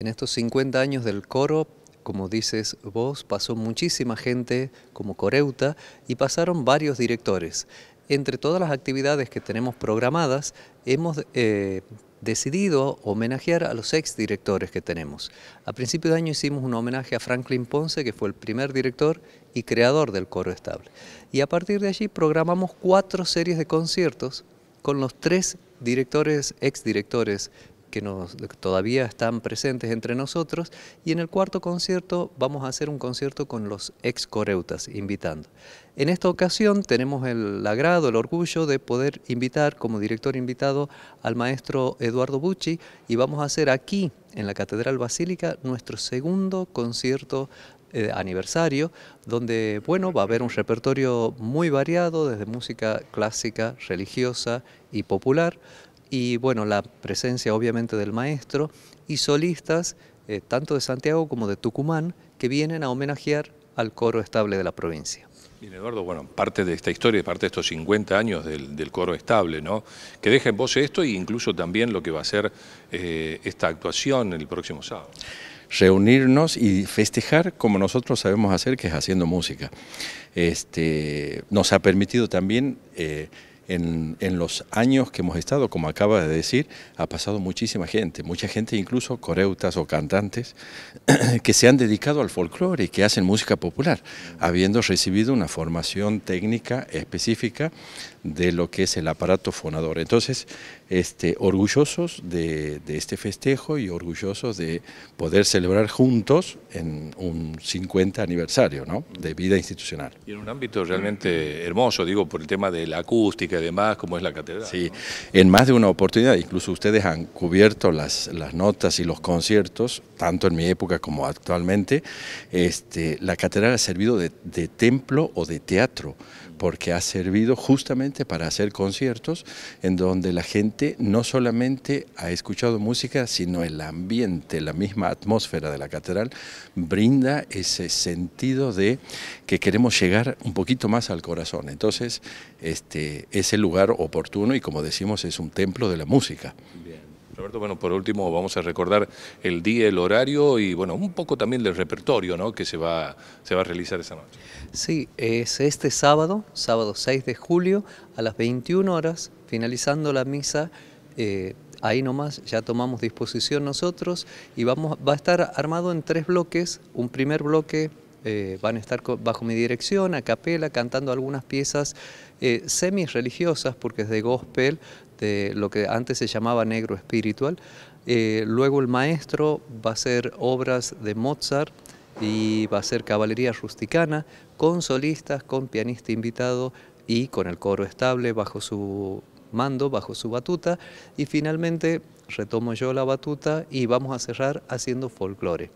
En estos 50 años del coro, como dices vos, pasó muchísima gente como coreuta y pasaron varios directores. Entre todas las actividades que tenemos programadas, hemos eh, decidido homenajear a los ex directores que tenemos. A principio de año hicimos un homenaje a Franklin Ponce, que fue el primer director y creador del coro estable. Y a partir de allí programamos cuatro series de conciertos con los tres directores, ex directores que, nos, todavía están presentes entre nosotros. Y en el cuarto concierto vamos a hacer un concierto con los ex coreutas, invitando. En esta ocasión tenemos el agrado, el orgullo de poder invitar como director invitado al maestro Eduardo Bucci y vamos a hacer aquí, en la Catedral Basílica, nuestro segundo concierto eh, aniversario, donde bueno, va a haber un repertorio muy variado, desde música clásica, religiosa y popular, y bueno, la presencia obviamente del maestro y solistas eh, tanto de Santiago como de Tucumán que vienen a homenajear al coro estable de la provincia. Bien, Eduardo, bueno, parte de esta historia, parte de estos 50 años del, coro estable, ¿no? Que deja en voz esto e incluso también lo que va a ser eh, esta actuación el próximo sábado. Reunirnos y festejar como nosotros sabemos hacer, que es haciendo música. Este, nos ha permitido también eh, en, los años que hemos estado, como acaba de decir, ha pasado muchísima gente, mucha gente incluso coreutas o cantantes que se han dedicado al folclore y que hacen música popular, habiendo recibido una formación técnica específica de lo que es el aparato fonador. Entonces, este, orgullosos de, este festejo y orgullosos de poder celebrar juntos en un 50 aniversario de vida institucional. Y en un ámbito realmente hermoso, digo, por el tema de la acústica, además, como es la catedral. Sí, en más de una oportunidad, incluso ustedes han cubierto las, las notas y los conciertos, tanto en mi época como actualmente, este, la catedral ha servido de, de templo o de teatro, porque ha servido justamente para hacer conciertos en donde la gente no solamente ha escuchado música, sino el ambiente, la misma atmósfera de la catedral, brinda ese sentido de que queremos llegar un poquito más al corazón. Entonces, este, es el lugar oportuno y como decimos es un templo de la música. Roberto, bueno, por último vamos a recordar el día, el horario y bueno, un poco también del repertorio ¿no? que se va, se va a realizar esa noche. Sí, es este sábado, sábado 6 de julio a las 21 horas, finalizando la misa. Eh, ahí nomás ya tomamos disposición nosotros y vamos, va a estar armado en tres bloques, un primer bloque eh, van a estar bajo mi dirección, a capela, cantando algunas piezas eh, semi-religiosas, porque es de gospel, de lo que antes se llamaba negro espiritual. Eh, luego el maestro va a hacer obras de Mozart y va a ser caballería rusticana, con solistas, con pianista invitado y con el coro estable bajo su mando, bajo su batuta. Y finalmente retomo yo la batuta y vamos a cerrar haciendo folclore.